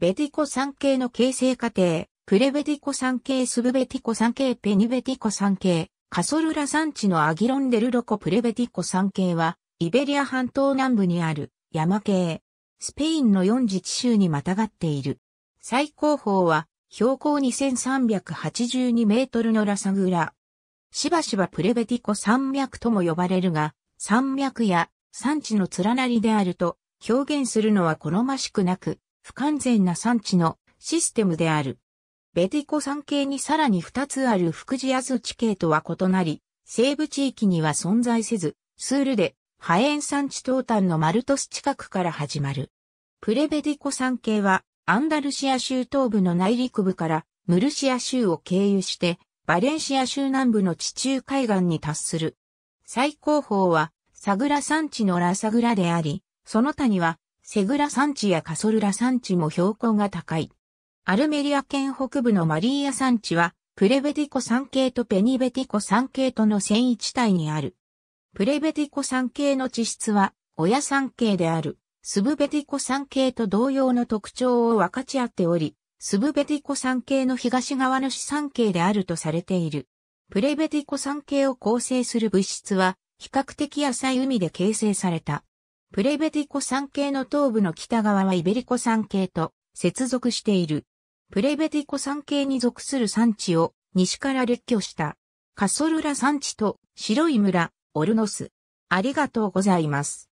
ベティコ三系の形成過程、プレベティコ三系スブベティコ三系ペニベティコ三系、カソルラ山地のアギロンデルロコプレベティコ三系は、イベリア半島南部にある山系、スペインの四自治州にまたがっている。最高峰は、標高2382メートルのラサグラ。しばしばプレベティコ山脈とも呼ばれるが、山脈や山地の連なりであると表現するのは好ましくなく、不完全な産地のシステムである。ベティコ産系にさらに2つある福ア安地形とは異なり、西部地域には存在せず、スールで、ハエン産地東端のマルトス近くから始まる。プレベディコ産系は、アンダルシア州東部の内陸部から、ムルシア州を経由して、バレンシア州南部の地中海岸に達する。最高峰は、サグラ産地のラサグラであり、その他には、セグラ山地やカソルラ山地も標高が高い。アルメリア県北部のマリーヤ山地は、プレベティコ山系とペニベティコ山系との繊維地帯にある。プレベティコ山系の地質は、親山系である、スブベティコ山系と同様の特徴を分かち合っており、スブベティコ山系の東側の子産系であるとされている。プレベティコ山系を構成する物質は、比較的浅い海で形成された。プレベティコ山系の東部の北側はイベリコ山系と接続している。プレベティコ山系に属する山地を西から列挙したカソルラ山地と白い村オルノス。ありがとうございます。